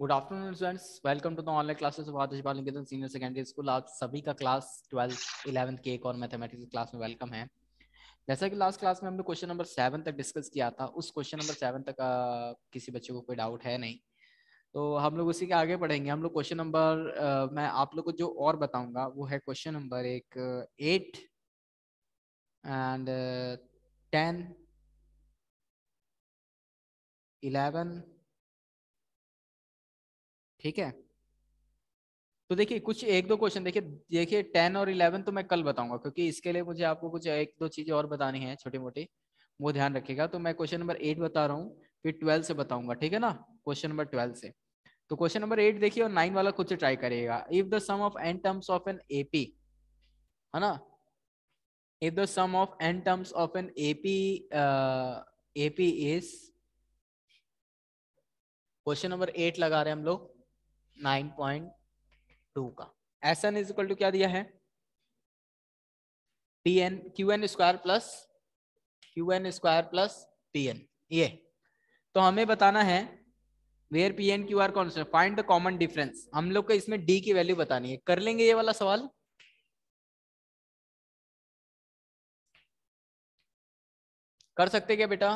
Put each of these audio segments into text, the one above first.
Good afternoon students welcome to the online classes of Adarsh Bal Niketan senior secondary school आप सभी का class twelfth eleventh के एक और मैथमेटिक्स क्लास में वेलकम है जैसा कि लास्ट क्लास में हमने क्वेश्चन नंबर सेवन तक डिस्कस किया था उस क्वेश्चन नंबर सेवन तक आ, किसी बच्चे को कोई डाउट है नहीं तो हम लोग उसी के आगे पढ़ेंगे हम लोग क्वेश्चन नंबर मैं आप लोग को जो और बताऊंगा वो है क्वेश्चन नंबर एक एट एंड टेन इलेवन ठीक है तो देखिए कुछ एक दो क्वेश्चन देखिए देखिए टेन और इलेवन तो मैं कल बताऊंगा क्योंकि इसके लिए मुझे आपको कुछ एक दो चीजें और बतानी है छोटी मोटी वो ध्यान रखेगा तो मैं क्वेश्चन नंबर एट बता रहा हूँ फिर ट्वेल्व से बताऊंगा ठीक है ना क्वेश्चन नंबर ट्वेल्व से तो क्वेश्चन नंबर एट देखिए और नाइन वाला खुद से ट्राई करिएगा if the sum of N terms of an AP है ना if the sum of N terms of an AP AP is question number eight लगा रहे हैं हम लोग नाइन पॉइंट टू का s N is equal to क्या दिया है p n q n square plus q n square plus p n ये तो हमें बताना है where p n q are कौन constant find the common difference हम लोग को इसमें डी की वैल्यू बतानी है कर लेंगे ये वाला सवाल कर सकते क्या बेटा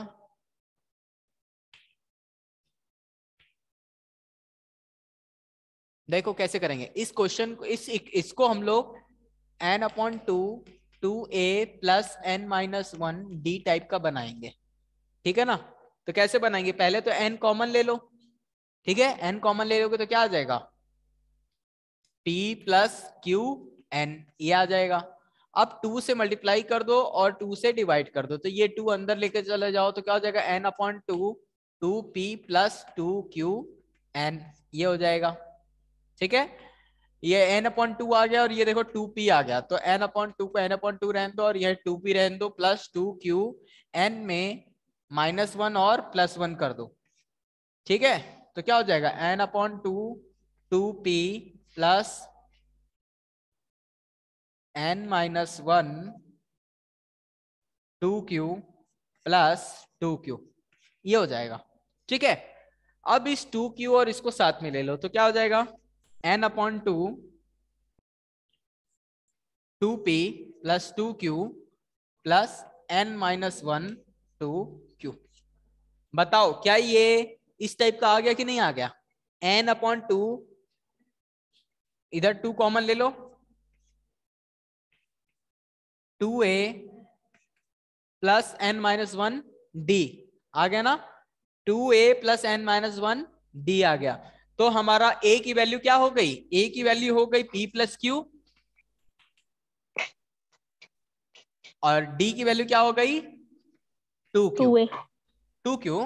देखो कैसे करेंगे इस क्वेश्चन को इस इसको हम लोग n upon two two a plus n minus one d type का बनाएंगे ठीक है ना तो कैसे बनाएंगे पहले तो एन कॉमन ले लो ठीक है एन कॉमन ले लोगे तो क्या आ जाएगा पी प्लस क्यू एन ये आ जाएगा अब टू से मल्टीप्लाई कर दो और टू से डिवाइड कर दो तो ये टू अंदर लेके चले जाओ तो क्या हो जाएगा n upon two two p plus two q n ये हो जाएगा ठीक है ये एन अपॉन टू आ गया और ये देखो टू पी आ गया तो एन अपॉन टू को एन अपॉन टू रहने दो और यह टू पी रहने दो प्लस टू क्यू एन में माइनस वन और प्लस वन कर दो ठीक है तो क्या हो जाएगा n upon two two p plus n minus one two q plus two q ये हो जाएगा ठीक है अब इस टू क्यू और इसको साथ में ले लो तो क्या हो जाएगा n upon two two p plus two q plus n minus one two q बताओ क्या ये इस टाइप का आ गया कि नहीं आ गया एन अपॉन टू इधर टू कॉमन ले लो two a plus n minus one d आ गया ना two a plus n minus one d आ गया तो हमारा ए की वैल्यू क्या हो गई ए की वैल्यू हो गई पी प्लस क्यू और डी की वैल्यू क्या हो गई टू क्यू टू क्यू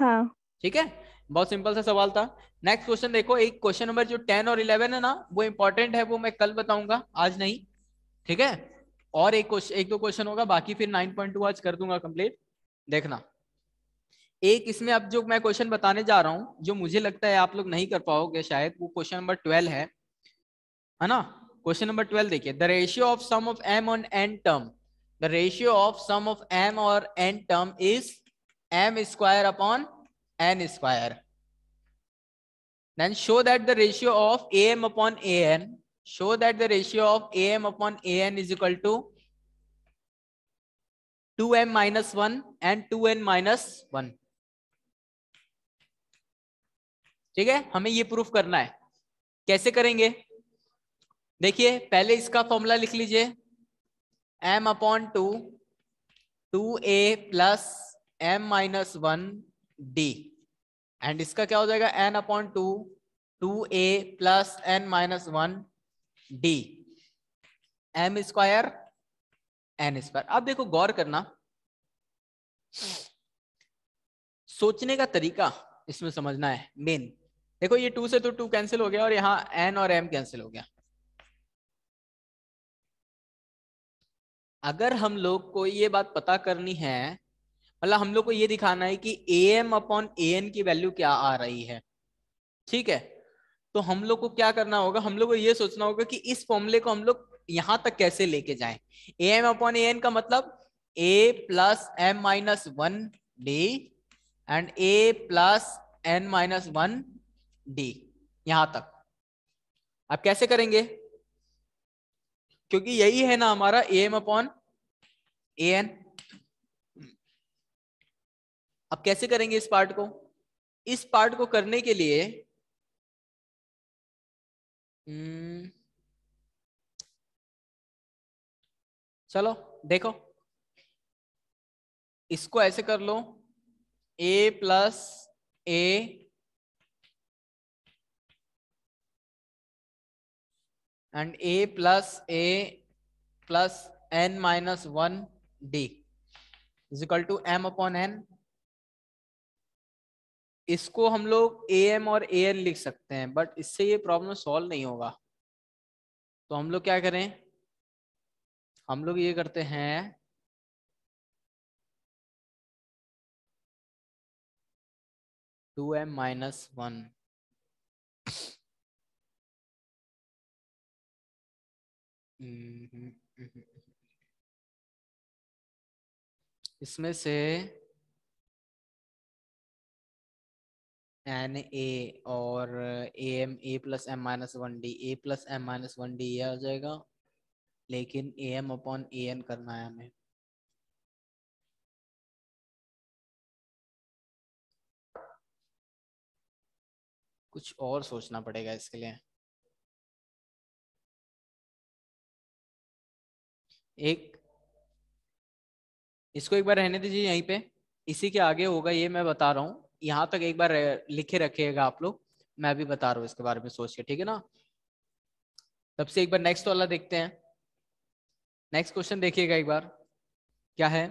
हाँ ठीक है बहुत सिंपल सा सवाल था नेक्स्ट क्वेश्चन देखो एक क्वेश्चन नंबर जो टेन और इलेवन है ना वो इंपॉर्टेंट है वो मैं कल बताऊंगा आज नहीं ठीक है और एक क्वेश्चन एक दो क्वेश्चन होगा बाकी फिर नाइन पॉइंट टू आज कर दूंगा कंप्लीट देखना एक इसमें अब जो मैं क्वेश्चन बताने जा रहा हूं जो मुझे लगता है आप लोग नहीं कर पाओगे शायद वो क्वेश्चन नंबर ट्वेल्व है ना क्वेश्चन नंबर ट्वेल्व देखिए the ratio of sum of m on n term the ratio of sum of m और n term is m square upon n square then show that the ratio of a m upon a n show that the ratio of a m upon a n is equal to 2m m and two n ठीक है हमें ये proof करना है कैसे करेंगे देखिए पहले इसका फॉर्मूला लिख लीजिए m upon two two a plus m minus one d and इसका क्या हो जाएगा n upon two two a plus n minus one d m square n square अब देखो गौर करना सोचने का तरीका इसमें समझना है मेन देखो ये टू से तो टू कैंसिल हो गया और यहाँ एन और एम कैंसिल हो गया अगर हम लोग को ये बात पता करनी है मतलब हम लोग को ये दिखाना है कि a m upon a n की वैल्यू क्या आ रही है ठीक है तो हम लोग को क्या करना होगा हम लोग को ये सोचना होगा कि इस फॉर्मूले को हम लोग यहां तक कैसे लेके जाए a m upon a n का मतलब a plus m minus one d and a plus n minus one d यहां तक आप कैसे करेंगे क्योंकि यही है ना हमारा a m upon a n आप कैसे करेंगे इस पार्ट को इस पार्ट को करने के लिए हम्म, चलो देखो इसको ऐसे कर लो a plus a and a plus a plus n minus 1 d is equal to m upon n इसको हम लोग ए एम और ए एन लिख सकते हैं बट इससे ये प्रॉब्लम सॉल्व नहीं होगा तो हम लोग क्या करें हम लोग ये करते हैं two m minus one hmm, hmm, hmm. इसमें से एन ए और a m a plus m minus one d a plus m minus one d ये आ जाएगा लेकिन a m upon a n करना है हमें कुछ और सोचना पड़ेगा इसके लिए एक इसको एक बार रहने दीजिए यहीं पे इसी के आगे होगा ये मैं बता रहा हूँ यहाँ तक एक बार लिखे रखिएगा आप लोग मैं भी बता रहा हूँ इसके बारे में सोच के ठीक है ना तब से एक बार नेक्स्ट वाला देखते हैं नेक्स्ट क्वेश्चन देखिएगा एक बार क्या है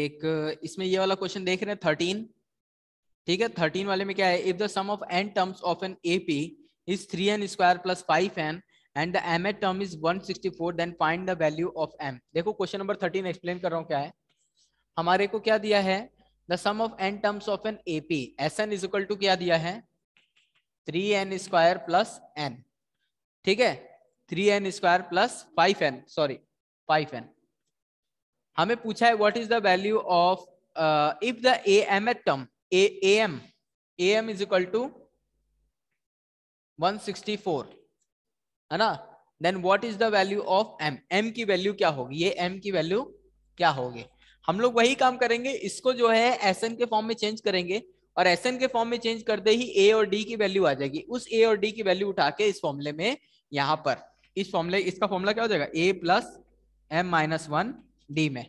एक इसमें ये वाला क्वेश्चन देख रहे हैं थर्टीन ठीक है थर्टीन वाले में क्या है if the sum of N terms of an AP is 3n square plus 5n and the mth term is 164 then find the value of m dekho question number 13 explain kar raha hu kya hai hamare ko kya diya hai the sum of n terms of an ap sn is equal to kya diya hai 3n square plus n theek hai 3n square plus 5n sorry 5n हमें पूछा है what is the value of if the a m at term a m a m is equal to 164 है ना then what is the value of m m की value क्या होगी ये M की वैल्यू क्या होगी हम लोग वही काम करेंगे इसको जो है एस के फॉर्म में चेंज करेंगे और एस के फॉर्म में चेंज करते ही ए और डी की वैल्यू आ जाएगी उस ए और डी की वैल्यू उठा के इस फॉर्मूले में यहाँ पर इस फॉर्मूले इसका फॉर्मूला क्या हो जाएगा a plus m minus one d में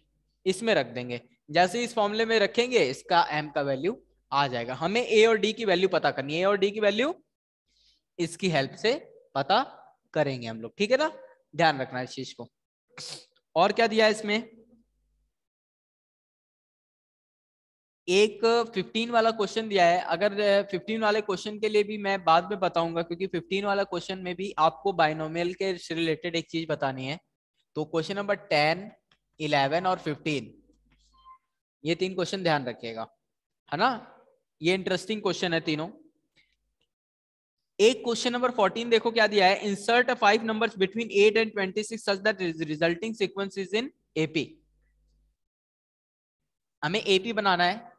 इसमें रख देंगे जैसे इस फॉर्मूले में रखेंगे इसका एम का वैल्यू आ जाएगा हमें ए और डी की वैल्यू पता करनी है ए और डी की वैल्यू इसकी हेल्प से पता करेंगे हम लोग ठीक है ना ध्यान रखना इस चीज को और क्या दिया है इसमें एक 15 वाला क्वेश्चन दिया है अगर 15 वाले क्वेश्चन के लिए भी मैं बाद में बताऊंगा क्योंकि 15 वाला क्वेश्चन में भी आपको बाइनोमियल के रिलेटेड एक चीज बतानी है तो क्वेश्चन नंबर 10, 11 और 15 ये तीन क्वेश्चन ध्यान रखिएगा है ना ये इंटरेस्टिंग क्वेश्चन है तीनों एक क्वेश्चन नंबर 14 देखो क्या दिया है insert a five numbers between 8 and 26 such that resulting sequence is in AP हमें एपी बनाना है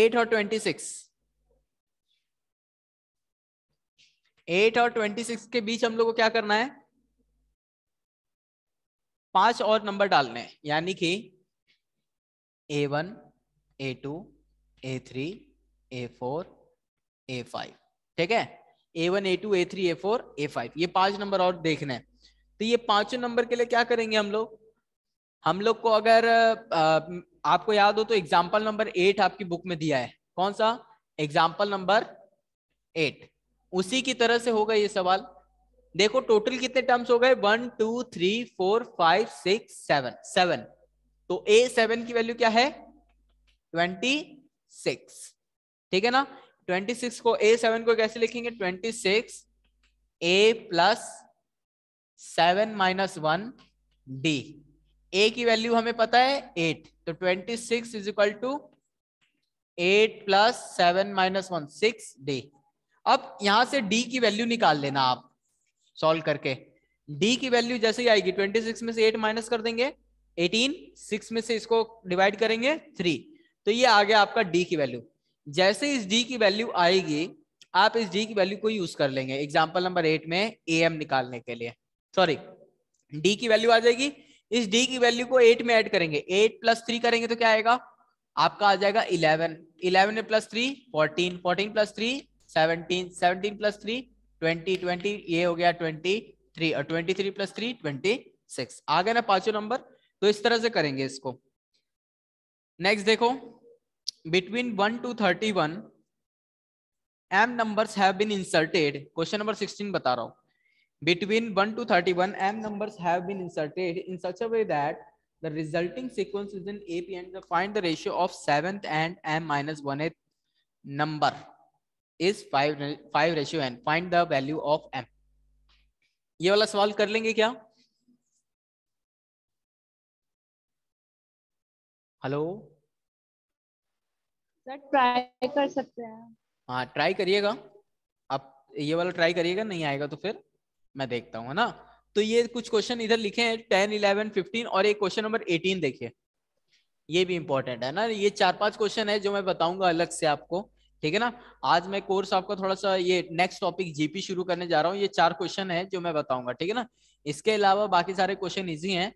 एट और ट्वेंटी सिक्स एट और ट्वेंटी सिक्स के बीच हम लोग को क्या करना है पांच और नंबर डालने हैं यानी कि a one a two a three a four a five ठीक है a one a two a three a four a five ये पांच नंबर और देखना है तो ये पांचों नंबर के लिए क्या करेंगे हम लोग हम लोग को अगर आपको याद हो तो एग्जाम्पल नंबर एट आपकी बुक में दिया है कौन सा एग्जाम्पल नंबर एट उसी की तरह से होगा ये सवाल देखो टोटल कितने टर्म्स हो गए one two three four five six seven seven तो ए सेवन की वैल्यू क्या है ट्वेंटी सिक्स ठीक है ना ट्वेंटी सिक्स को ए सेवन को कैसे लिखेंगे twenty six a plus seven minus one d a की वैल्यू हमें पता है एट तो twenty six is equal to eight plus seven minus one six d अब यहां से डी की वैल्यू निकाल लेना आप सॉल्व करके डी की वैल्यू जैसे ही आएगी ट्वेंटी सिक्स में से एट माइनस कर देंगे एटीन सिक्स में से इसको डिवाइड करेंगे थ्री तो ये आ गया आपका डी की वैल्यू जैसे इस डी की वैल्यू आएगी आप इस डी की वैल्यू को यूज कर लेंगे एग्जाम्पल नंबर एट में ए एम निकालने के लिए सॉरी डी की वैल्यू आ जाएगी इस डी की वैल्यू को एट में ऐड करेंगे एट प्लस थ्री करेंगे तो क्या आएगा आपका आ जाएगा इलेवन इलेवन में plus three fourteen fourteen plus three seventeen seventeen plus three twenty twenty ये हो गया ट्वेंटी थ्री और twenty three plus three twenty six आ गया ना पांचों नंबर तो इस तरह से करेंगे इसको नेक्स्ट देखो between one two thirty one m numbers have been inserted question number sixteen बता रहा हूँ between 1 to 31 m numbers have been inserted in such a way that the resulting sequence is in ap and the find the ratio of 7th and m minus 1th number is 5 5 ratio n find the value of m ये वाला सवाल कर लेंगे क्या hello sir try कर सकते हैं हाँ ट्राई करिएगा आप ये वाला ट्राई करिएगा नहीं आएगा तो फिर मैं देखता हूँ है ना तो ये कुछ क्वेश्चन इधर लिखे हैं टेन इलेवन फिफ्टीन और एक क्वेश्चन नंबर एटीन देखिए ये भी इंपॉर्टेंट है ना ये चार पांच क्वेश्चन है जो मैं बताऊंगा अलग से आपको ठीक है ना आज मैं कोर्स आपका थोड़ा सा ये नेक्स्ट टॉपिक जीपी शुरू करने जा रहा हूँ ये चार क्वेश्चन है जो मैं बताऊंगा ठीक है ना इसके अलावा बाकी सारे क्वेश्चन इजी हैं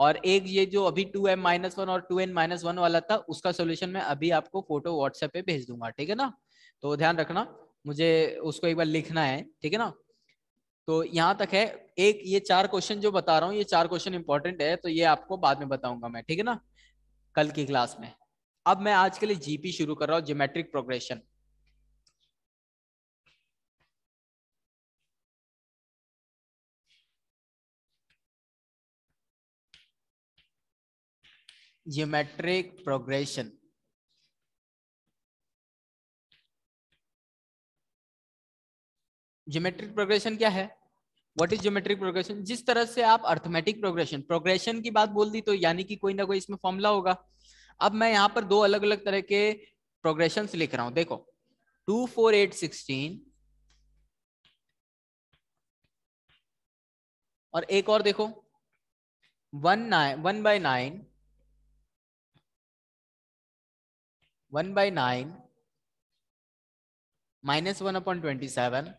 और एक ये जो अभी टू एम माइनस वन और टू एन माइनस वन वाला था उसका सोल्यूशन मैं अभी आपको फोटो व्हाट्सएप पे भेज दूंगा ठीक है ना तो ध्यान रखना मुझे उसको एक बार लिखना है ठीक है ना तो यहाँ तक है एक ये चार क्वेश्चन जो बता रहा हूँ ये चार क्वेश्चन इंपॉर्टेंट है तो ये आपको बाद में बताऊंगा मैं ठीक है ना कल की क्लास में अब मैं आज के लिए जीपी शुरू कर रहा हूँ geometric progression geometric progression. Geometric progression क्या है व्हाट इज ज्योमेट्रिक प्रोग्रेशन जिस तरह से आप अर्थमेटिक प्रोग्रेशन प्रोग्रेशन की बात बोल दी तो यानी कि कोई ना कोई इसमें फॉर्मूला होगा अब मैं यहां पर दो अलग अलग तरह के प्रोग्रेशन लिख रहा हूं देखो टू फोर एट सिक्सटीन और एक और देखो one nine one by nine one by nine minus one upon twenty seven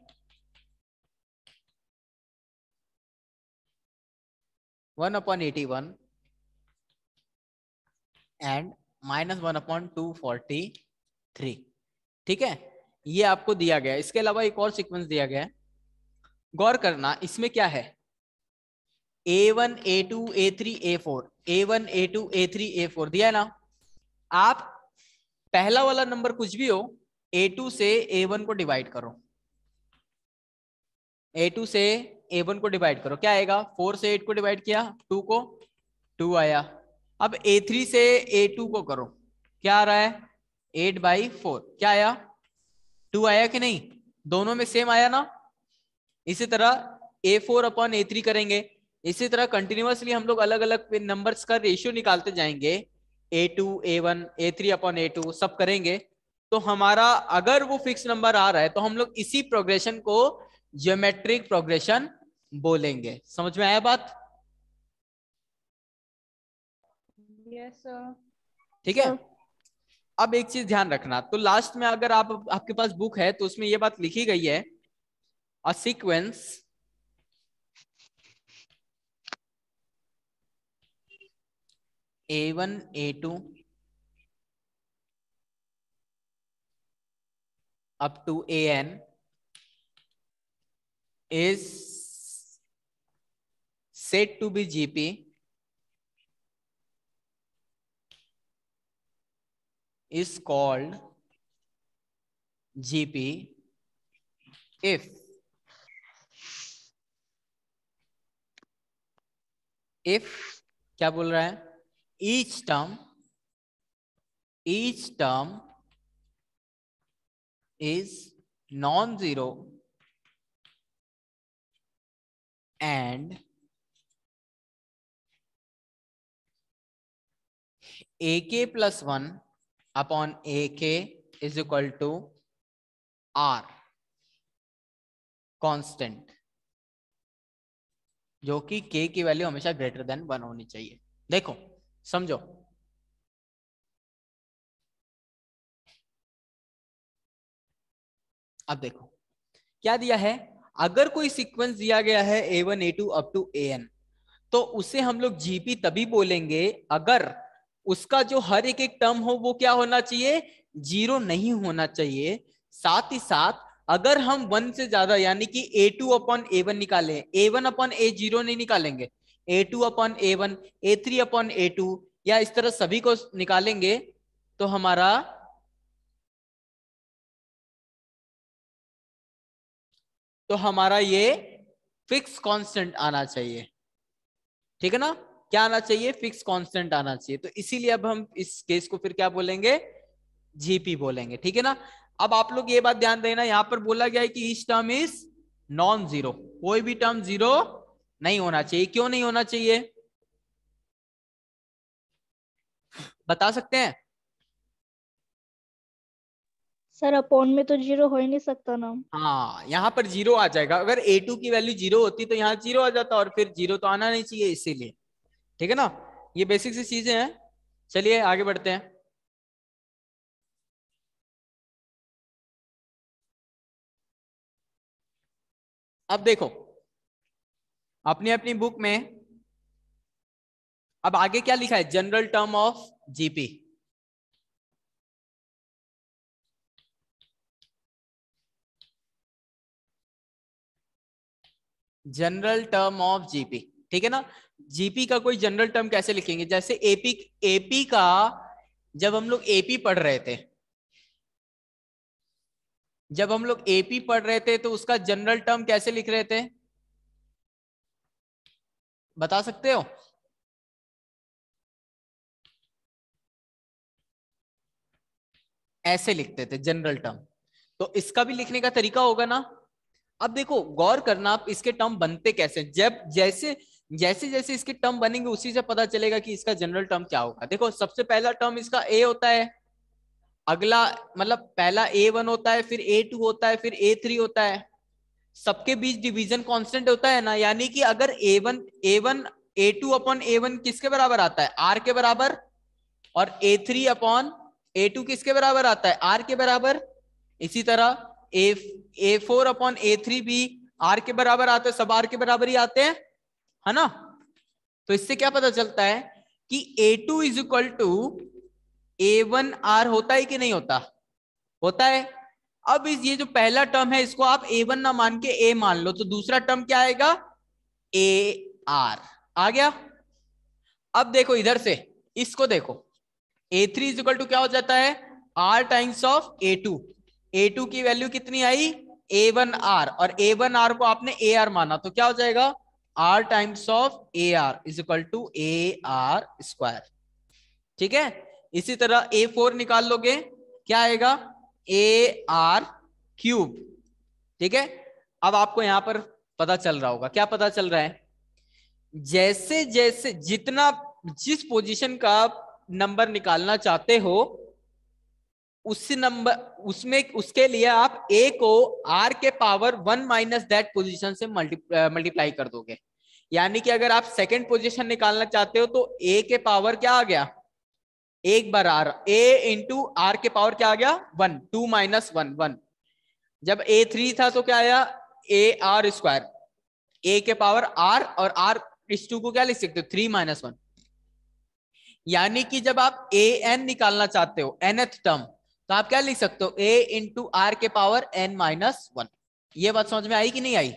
one upon eighty one and minus one upon two forty three ठीक है ये आपको दिया गया इसके अलावा एक और सीक्वेंस दिया गया है गौर करना इसमें क्या है a one a two a three a four a one a two a three a four दिया ना आप पहला वाला नंबर कुछ भी हो ए टू से ए वन को डिवाइड करो ए टू से ए वन को डिवाइड करो क्या आएगा फोर से एट को डिवाइड किया टू को टू आया अब ए थ्री से ए टू को करो क्या आ रहा है एट बाई फोर क्या आया टू आया कि नहीं दोनों में सेम आया ना इसी तरह a four upon a three करेंगे इसी तरह कंटिन्यूसली हम लोग अलग अलग नंबर्स का रेशियो निकालते जाएंगे a two a one a three upon a two सब करेंगे तो हमारा अगर वो फिक्स नंबर आ रहा है तो हम लोग इसी प्रोग्रेशन को जियोमेट्रिक प्रोग्रेशन बोलेंगे समझ में आया बात yes, ठीक है अब एक चीज ध्यान रखना तो लास्ट में अगर आप आपके पास बुक है तो उसमें ये बात लिखी गई है a sequence a one a two up to an is said to be gp is called gp if if क्या बोल रहा है each term each term is non-zero and ak plus 1 upon ak is equal to r constant जो कि k की value हमेशा greater than one होनी चाहिए देखो समझो अब देखो क्या दिया है अगर कोई सीक्वेंस दिया गया है a one a two up to a n तो उसे हम लोग जीपी तभी बोलेंगे अगर उसका जो हर एक एक टर्म हो वो क्या होना चाहिए जीरो नहीं होना चाहिए साथ ही साथ अगर हम वन से ज्यादा यानी कि a two upon a one निकाले a one upon a zero नहीं निकालेंगे a two upon a one a three upon a two या इस तरह सभी को निकालेंगे तो हमारा तो हमारा ये फिक्स कांस्टेंट आना चाहिए ठीक है ना क्या आना चाहिए फिक्स कांस्टेंट आना चाहिए तो इसीलिए अब हम इस केस को फिर क्या बोलेंगे जीपी बोलेंगे ठीक है ना अब आप लोग ये बात ध्यान देना यहां पर बोला गया है कि इस टर्म इज नॉन जीरो कोई भी टर्म जीरो नहीं होना चाहिए क्यों नहीं होना चाहिए बता सकते हैं सर अपॉन में तो जीरो हो ही नहीं सकता ना हाँ यहाँ पर जीरो आ जाएगा अगर ए टू की वैल्यू जीरो होती तो यहाँ जीरो आ जाता और फिर जीरो तो आना नहीं चाहिए इसीलिए ठीक है ना ये बेसिक सी चीजें हैं चलिए आगे बढ़ते हैं अब देखो अपनी अपनी बुक में अब आगे क्या लिखा है general term of GP general term of GP ठीक है ना जीपी का कोई जनरल टर्म कैसे लिखेंगे जैसे एपी एपी का जब हम लोग एपी पढ़ रहे थे जब हम लोग एपी पढ़ रहे थे तो उसका जनरल टर्म कैसे लिख रहे थे बता सकते हो ऐसे लिखते थे जनरल टर्म तो इसका भी लिखने का तरीका होगा ना अब देखो गौर करना आप इसके टर्म बनते कैसे जब जैसे जैसे जैसे इसके टर्म बनेंगे उसी से पता चलेगा कि इसका जनरल टर्म क्या होगा देखो सबसे पहला टर्म इसका ए होता है अगला मतलब पहला ए वन होता है फिर ए टू होता है फिर ए थ्री होता है सबके बीच डिवीजन कांस्टेंट होता है ना यानी कि अगर a one a one a two upon a one किसके बराबर आता है आर के बराबर और a three upon a two किसके बराबर आता है आर के बराबर इसी तरह a four upon a three भी आर के बराबर आते हैं सब आर के बराबर ही आते हैं है ना तो इससे क्या पता चलता है कि a two is equal to a one r होता है कि नहीं होता होता है अब इस ये जो पहला टर्म है इसको आप ए वन ना मान के ए मान लो तो दूसरा टर्म क्या आएगा ए आर आ गया अब देखो इधर से इसको देखो ए थ्री इजिकल टू क्या हो जाता है r times of a two a two की वैल्यू कितनी आई ए वन आर और ए वन आर को आपने ए आर माना तो क्या हो जाएगा r times of a r is equal to a are square ठीक है इसी तरह ए फोर निकाल लोगे क्या आएगा ए आर क्यूब ठीक है अब आपको यहां पर पता चल रहा होगा क्या पता चल रहा है जैसे जैसे जितना जिस पोजीशन का आप नंबर निकालना चाहते हो उस नंबर उसमें उसके लिए आप ए को आर के power one minus that position से मल्टीप्लाई कर दोगे यानी कि अगर आप सेकंड पोजीशन निकालना चाहते हो तो ए के पावर क्या आ गया एक बार आर ए इंटू आर के पावर क्या आ गया one two minus one one जब ए थ्री था तो क्या आया ए आर स्क्वायर ए के पावर आर और आर इस टू को क्या लिख सकते हो थ्री माइनस वन यानी कि जब आप ए एन निकालना चाहते हो एन एथ टर्म तो आप क्या लिख सकते हो ए इंटू आर के पावर एन माइनस वन ये बात समझ में आई कि नहीं आई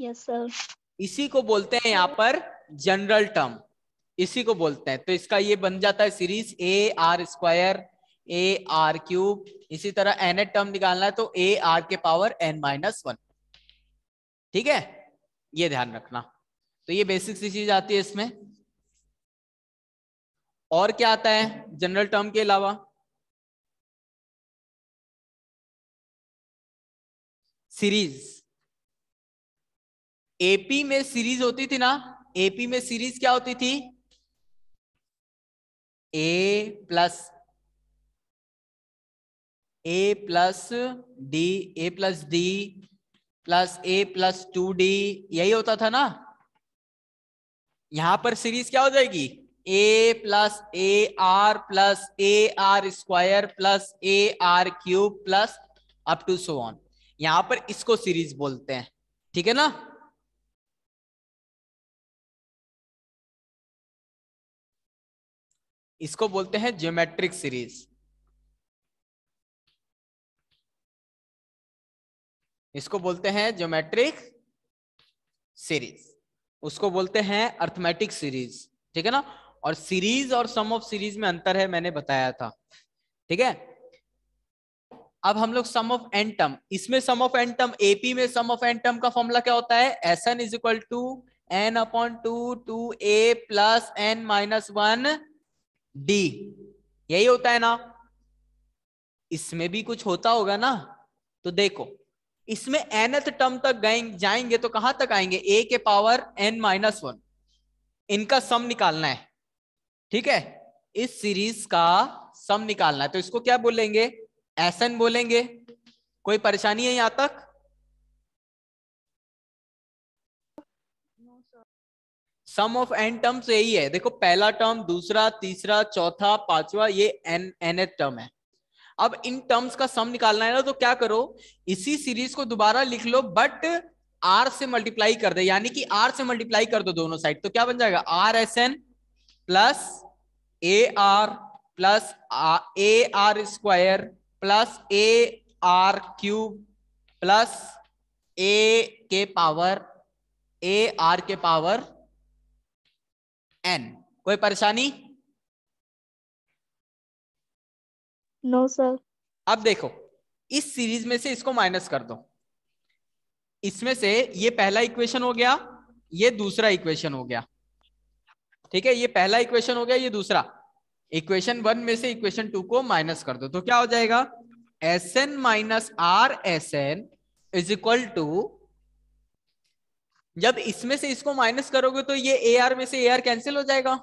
यस yes, सर इसी को बोलते हैं यहाँ पर जनरल टर्म इसी को बोलते हैं तो इसका ये बन जाता है series a are square a are cube इसी तरह एन टर्म निकालना है तो ए आर के पावर एन माइनस वन ठीक है ये ध्यान रखना तो ये बेसिक सी चीज आती है इसमें और क्या आता है जनरल टर्म के अलावा सीरीज एपी में सीरीज होती थी ना एपी में सीरीज क्या होती थी a plus a plus d a plus d plus a plus two d यही होता था ना यहां पर सीरीज क्या हो जाएगी a plus A R plus A R square plus A R cube plus up to so on यहां पर इसको सीरीज बोलते हैं ठीक है ना इसको बोलते हैं ज्योमेट्रिक सीरीज इसको बोलते हैं ज्योमेट्रिक सीरीज उसको बोलते हैं अर्थमेटिक सीरीज ठीक है ना और सीरीज और सम ऑफ सीरीज में अंतर है मैंने बताया था ठीक है अब हम लोग सम ऑफ एन टर्म इसमें sum of n term AP में सम ऑफ एन टर्म का फॉर्मूला क्या होता है s N is equal to n upon two two a plus n minus one d यही होता है ना इसमें भी कुछ होता होगा ना तो देखो इसमें एनथ टर्म तक गए जाएंगे तो कहां तक आएंगे ए के पावर एन माइनस वन इनका सम निकालना है ठीक है इस सीरीज का सम निकालना है तो इसको क्या बोलेंगे एस बोलेंगे कोई परेशानी है यहां तक सम ऑफ एन टर्म्स यही है देखो पहला टर्म दूसरा तीसरा चौथा पांचवा ये एन एन टर्म है अब इन टर्म्स का सम निकालना है ना तो क्या करो इसी सीरीज को दोबारा लिख लो बट आर से मल्टीप्लाई कर दे यानी कि आर से मल्टीप्लाई कर दो दोनों साइड तो क्या बन जाएगा R S N plus A R plus A R square plus A R cube plus A के पावर ए आर के पावर एन कोई परेशानी नो सर अब देखो इस सीरीज में से इसको माइनस कर दो इसमें से ये पहला इक्वेशन हो गया ये दूसरा इक्वेशन हो गया ठीक है ये पहला इक्वेशन हो गया ये दूसरा इक्वेशन वन में से इक्वेशन टू को माइनस कर दो तो क्या हो जाएगा S N minus R S N is equal to जब इसमें से इसको माइनस करोगे तो ये ए आर में से ए आर कैंसिल हो जाएगा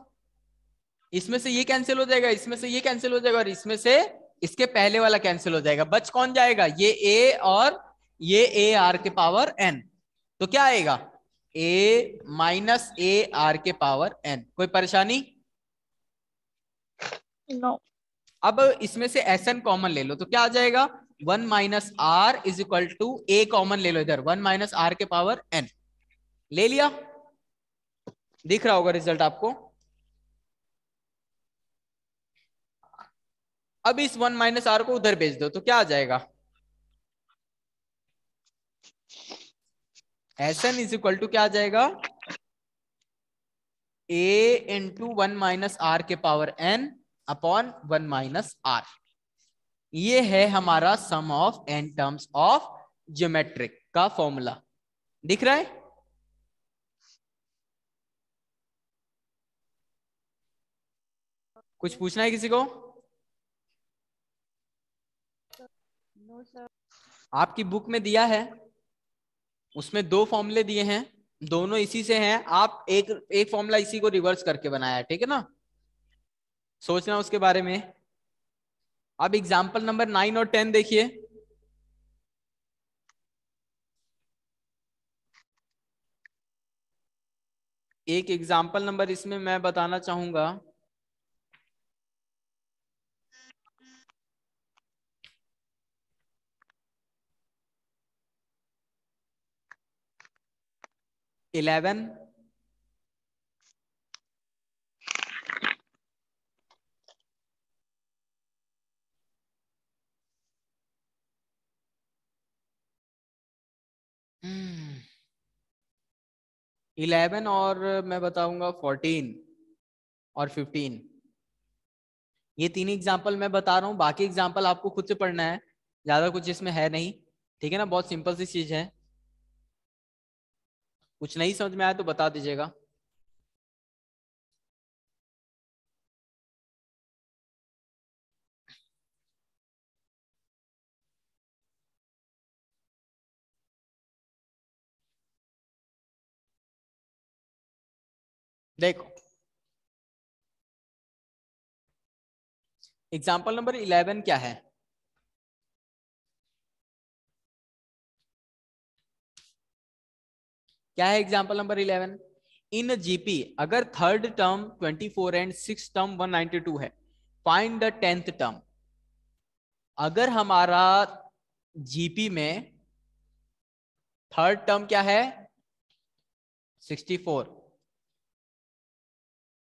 इसमें से ये कैंसिल हो जाएगा इसमें से ये कैंसिल हो जाएगा और इसमें से इसके पहले वाला कैंसिल हो जाएगा बच कौन जाएगा ये ए और ये ए आर के पावर एन तो क्या आएगा ए माइनस ए आर के पावर एन कोई परेशानी नो no. अब इसमें से एस एन कॉमन ले लो तो क्या आ जाएगा one minus R is equal to A common ले लो इधर वन माइनस आर के पावर एन ले लिया दिख रहा होगा रिजल्ट आपको अब इस वन माइनस आर को उधर भेज दो तो क्या आ जाएगा S N is equal to क्या आ जाएगा A into one minus R के power N upon one minus R ये है हमारा sum of N terms of geometric का फॉर्मूला दिख रहा है कुछ पूछना है किसी को no, आपकी बुक में दिया है उसमें दो फॉर्मूले दिए हैं दोनों इसी से हैं आप एक एक फॉर्मूला इसी को रिवर्स करके बनाया है ठीक है ना सोचना उसके बारे में अब एग्जाम्पल नंबर नाइन और टेन देखिए एक एग्जाम्पल नंबर इसमें मैं बताना चाहूंगा इलेवन इलेवन hmm. और मैं बताऊंगा फोर्टीन और फिफ्टीन ये तीन एग्जाम्पल मैं बता रहा हूँ बाकी एग्जाम्पल आपको खुद से पढ़ना है ज्यादा कुछ इसमें है नहीं ठीक है ना बहुत सिंपल सी चीज है कुछ नहीं समझ में आया तो बता दीजिएगा देखो एग्जाम्पल नंबर इलेवन क्या है क्या है example number eleven in GP अगर third term twenty four and six term one two है फाइंड द टेंथ टर्म अगर हमारा जीपी में थर्ड टर्म क्या है sixty four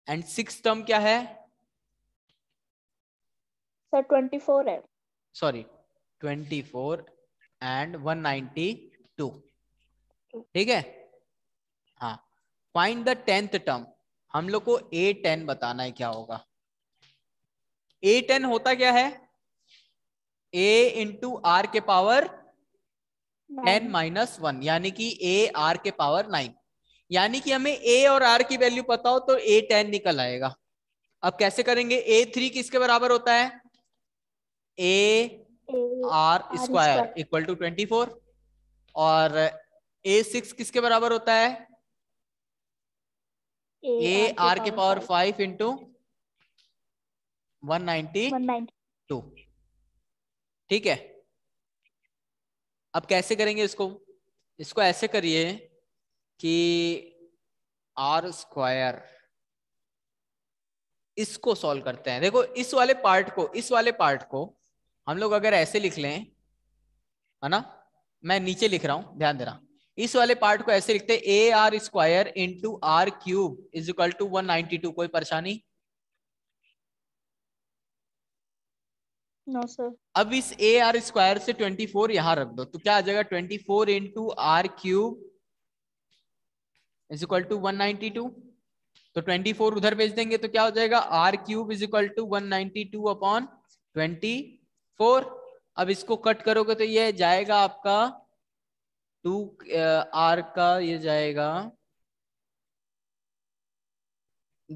and six term क्या है सर फोर है sorry twenty four and one two ठीक है फाइंड द टेंथ टर्म हम लोग को ए टेन बताना है क्या होगा ए टेन होता क्या है ए इंटू आर के पावर टेन माइनस वन यानी कि ए आर के पावर नाइन यानी कि हमें ए और आर की वैल्यू पता हो तो ए टेन निकल आएगा अब कैसे करेंगे ए थ्री किसके बराबर होता है A are square equal to twenty four और ए सिक्स किसके बराबर होता है ए आर के power five into one ninety two ठीक है अब कैसे करेंगे इसको इसको ऐसे करिए कि आर स्क्वायर इसको सॉल्व करते हैं देखो इस वाले पार्ट को इस वाले पार्ट को हम लोग अगर ऐसे लिख लें है ना मैं नीचे लिख रहा हूं ध्यान देना इस वाले पार्ट को ऐसे लिखते A are square into R cube is equal to one ninety two कोई परेशानी No, अब इस ए आर स्क्वायर से ट्वेंटी फोर यहां रख दो तो क्या आ जाएगा twenty four into R cube is equal to one ninety two तो ट्वेंटी फोर उधर भेज देंगे तो क्या हो जाएगा R cube is equal to one ninety two upon twenty four अब इसको कट करोगे तो ये जाएगा आपका टू आर का ये जाएगा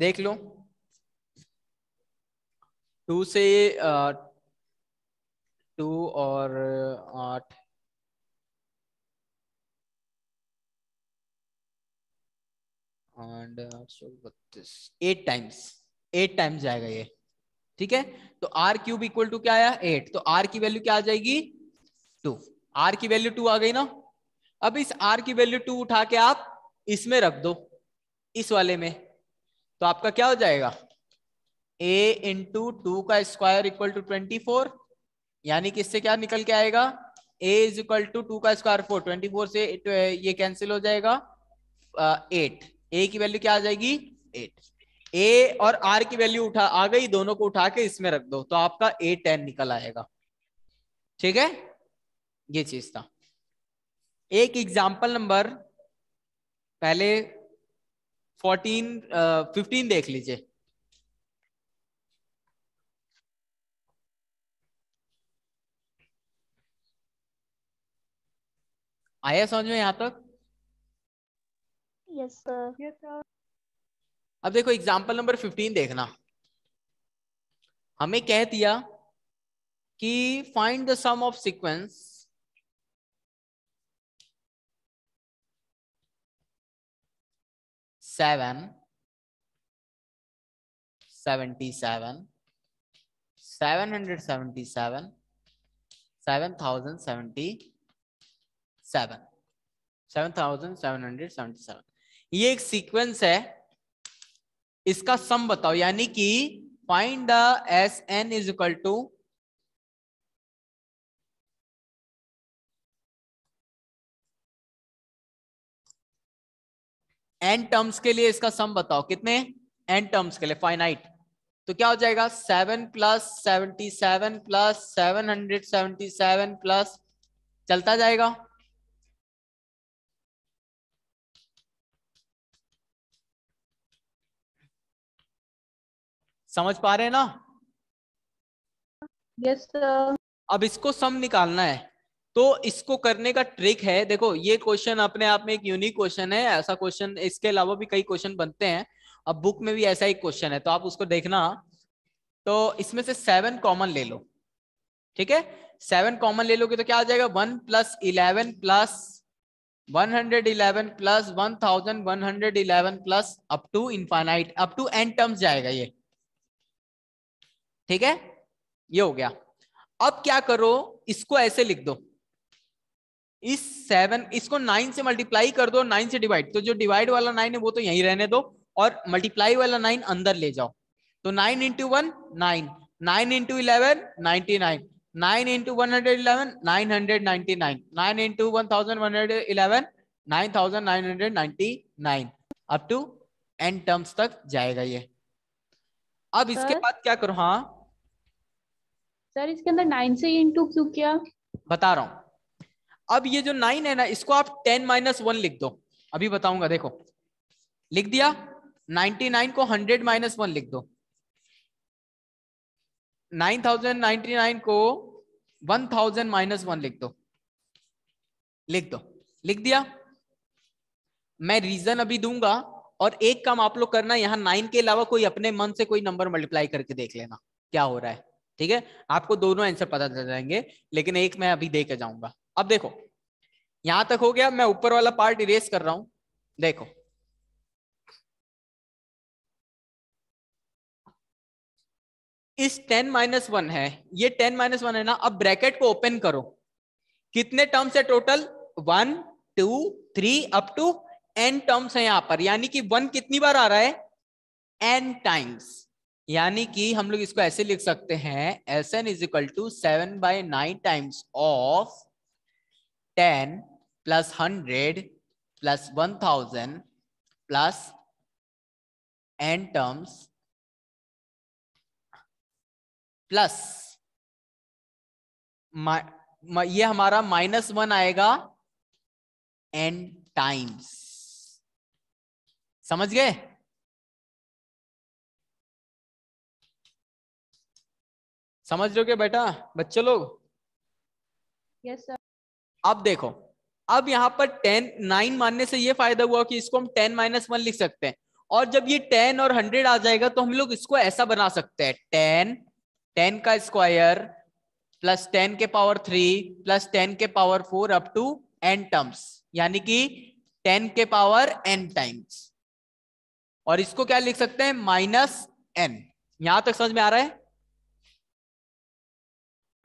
देख लो टू से टू और आठ एंड सौ बत्तीस एट टाइम्स एट टाइम्स जाएगा ये ठीक है तो आर क्यूब इक्वल टू क्या आया एट तो आर की वैल्यू क्या आ जाएगी टू आर की वैल्यू टू आ गई ना अब इस आर की वैल्यू टू उठा के आप इसमें रख दो इस वाले में तो आपका क्या हो जाएगा ए इंटू टू का square equal to twenty four यानी कि इससे क्या निकल के आएगा तो, A is equal to two का स्क्वायर फोर ट्वेंटी फोर से ये कैंसिल हो जाएगा एट ए की वैल्यू क्या आ जाएगी एट ए और आर की वैल्यू उठा आ गई दोनों को उठा के इसमें रख दो तो आपका ए टेन निकल आएगा ठीक है ये चीज था एक एग्जाम्पल नंबर पहले फोर्टीन फिफ्टीन uh, देख लीजिए आया समझ में यहां तक यस सर अब देखो एग्जाम्पल नंबर फिफ्टीन देखना हमें कह दिया कि find the sum of sequence seven, seventy-seven, seven hundred seventy-seven, seven thousand seventy-seven, seven thousand seven hundred seventy-seven. ये एक सीक्वेंस है इसका सम बताओ यानी कि find the S N is equal to and terms के लिए इसका सम बताओ कितने एंड टर्म्स के लिए फाइनाइट तो क्या हो जाएगा seven plus seventy seven plus seven hundred seventy seven plus चलता जाएगा समझ पा रहे हैं ना यस yes, अब इसको सम निकालना है तो इसको करने का ट्रिक है देखो ये क्वेश्चन अपने आप में एक यूनिक क्वेश्चन है ऐसा क्वेश्चन इसके अलावा भी कई क्वेश्चन बनते हैं अब बुक में भी ऐसा एक क्वेश्चन है तो आप उसको देखना तो इसमें से सेवन कॉमन ले लो ठीक है सेवन कॉमन ले लोगे तो क्या आ जाएगा one plus eleven plus one hundred eleven plus one thousand one hundred eleven plus up to infinite up to N terms जाएगा ये ठीक है ये हो गया अब क्या करो इसको ऐसे लिख दो इस सेवन इसको नाइन से मल्टीप्लाई कर दो नाइन से डिवाइड तो जो डिवाइड वाला नाइन है वो तो यहीं रहने दो और मल्टीप्लाई वाला नाइन अंदर ले जाओ तो nine into one nine nine into eleven ninety nine nine into one hundred eleven nine hundred ninety nine nine into one thousand one hundred eleven nine thousand nine hundred ninety nine up to N terms तक जाएगा ये अब sir? इसके बाद क्या करो हाँ sir इसके अंदर नाइन से इंटू क्यों किया बता रहा हूँ अब ये जो नाइन है ना इसको आप टेन माइनस वन लिख दो अभी बताऊंगा देखो लिख दिया नाइनटी नाइन को हंड्रेड माइनस वन लिख दो नाइन थाउजेंड नाइनटी नाइन को वन थाउजेंड माइनस वन लिख दो लिख दो लिख दिया मैं रीजन अभी दूंगा और एक काम आप लोग करना यहां नाइन के अलावा कोई अपने मन से कोई नंबर मल्टीप्लाई करके देख लेना क्या हो रहा है ठीक है आपको दोनों आंसर पता चल जाएंगे लेकिन एक मैं अभी दे के जाऊंगा अब देखो यहां तक हो गया मैं ऊपर वाला पार्ट इरेज कर रहा हूं देखो इस टेन माइनस वन है ये टेन माइनस वन है ना अब ब्रैकेट को ओपन करो कितने टर्म्स है total one two three up to N terms है यहां पर यानी कि वन कितनी बार आ रहा है एन टाइम्स यानी कि हम लोग इसको ऐसे लिख सकते हैं S N is equal to seven by nine times of ten plus hundred plus one thousand plus N terms plus ये हमारा माइनस वन आएगा एन टाइम्स समझ गए समझ लो लोगे बेटा बच्चे लोग यस सर अब देखो अब यहाँ पर टेन नाइन मानने से ये फायदा हुआ कि इसको हम टेन माइनस वन लिख सकते हैं और जब ये टेन और हंड्रेड आ जाएगा तो हम लोग इसको ऐसा बना सकते हैं टेन टेन का स्क्वायर प्लस टेन के पावर थ्री प्लस टेन के power four up to N terms यानी कि टेन के पावर एन टाइम्स और इसको क्या लिख सकते हैं माइनस एन यहां तक समझ में आ रहा है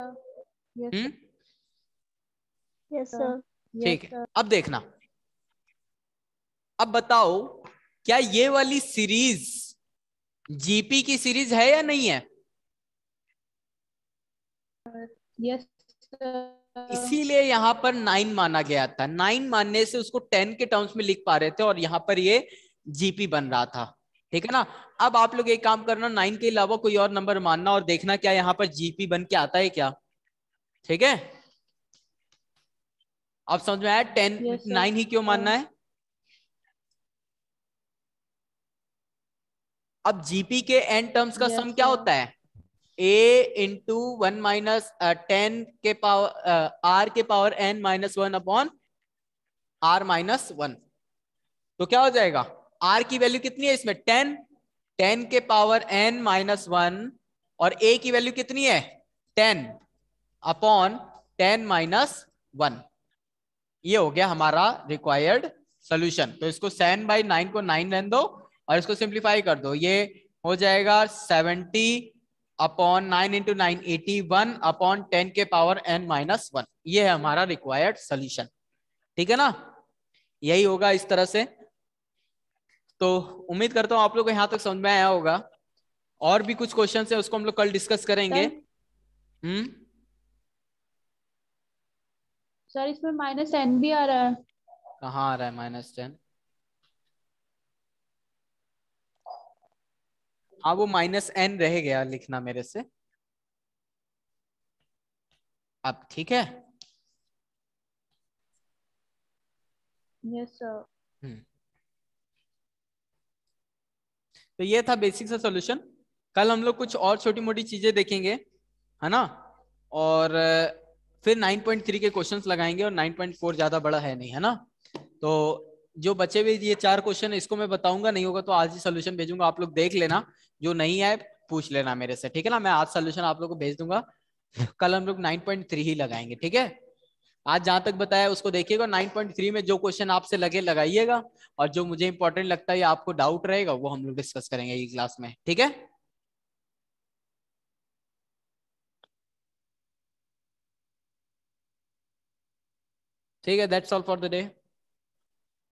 yes. हम्म? ठीक है अब देखना अब बताओ क्या ये वाली सीरीज जीपी की सीरीज है या नहीं है यस इसीलिए यहाँ पर नाइन माना गया था नाइन मानने से उसको टेन के टर्म्स में लिख पा रहे थे और यहाँ पर ये जीपी बन रहा था ठीक है ना अब आप लोग एक काम करना नाइन के अलावा कोई और नंबर मानना और देखना क्या यहाँ पर जीपी बन के आता है क्या ठीक है अब समझ में आया टेन नाइन ही क्यों मानना है अब जीपी के एन टर्म्स का सम क्या होता है A into one minus ten के पावर आर uh, के power N minus one upon R minus one तो क्या हो जाएगा आर की वैल्यू कितनी है इसमें टेन टेन के पावर एन माइनस वन और ए की वैल्यू कितनी है ten upon ten minus one ये हो गया हमारा रिक्वायर्ड सोल्यूशन तो इसको सेवन बाई नाइन को नाइन रहने दो और इसको सिंप्लीफाई कर दो ये हो जाएगा seventy upon nine into nine eighty one upon ten के पावर एन माइनस वन ये है हमारा रिक्वायर्ड सोल्यूशन ठीक है ना यही होगा इस तरह से तो उम्मीद करता हूँ आप लोग को यहाँ तक समझ में आया होगा और भी कुछ क्वेश्चन है उसको हम लोग कल डिस्कस करेंगे हम्म सर इसमें माइनस टेन भी आ रहा है कहाँ आ रहा है माइनस टेन हाँ वो माइनस एन रह गया लिखना मेरे से अब ठीक है यस हम्म। तो ये था बेसिक सा सॉल्यूशन कल हम लोग कुछ और छोटी मोटी चीजें देखेंगे है ना और फिर 9.3 के क्वेश्चंस लगाएंगे और 9.4 ज्यादा बड़ा है नहीं है ना तो जो बचे हुए ये चार क्वेश्चन इसको मैं बताऊंगा नहीं होगा तो आज ही सोल्यूशन भेजूंगा आप लोग देख लेना जो नहीं आए पूछ लेना मेरे से ठीक है ना मैं आज सोल्यूशन आप लोग को भेज दूंगा कल हम लोग नाइन ही लगाएंगे ठीक है आज जहां तक बताया उसको देखिएगा 9.3 में जो क्वेश्चन आपसे लगे लगाइएगा और जो मुझे इंपॉर्टेंट लगता है या आपको डाउट रहेगा वो हम लोग डिस्कस करेंगे ये क्लास में ठीक है See you That's all for the day.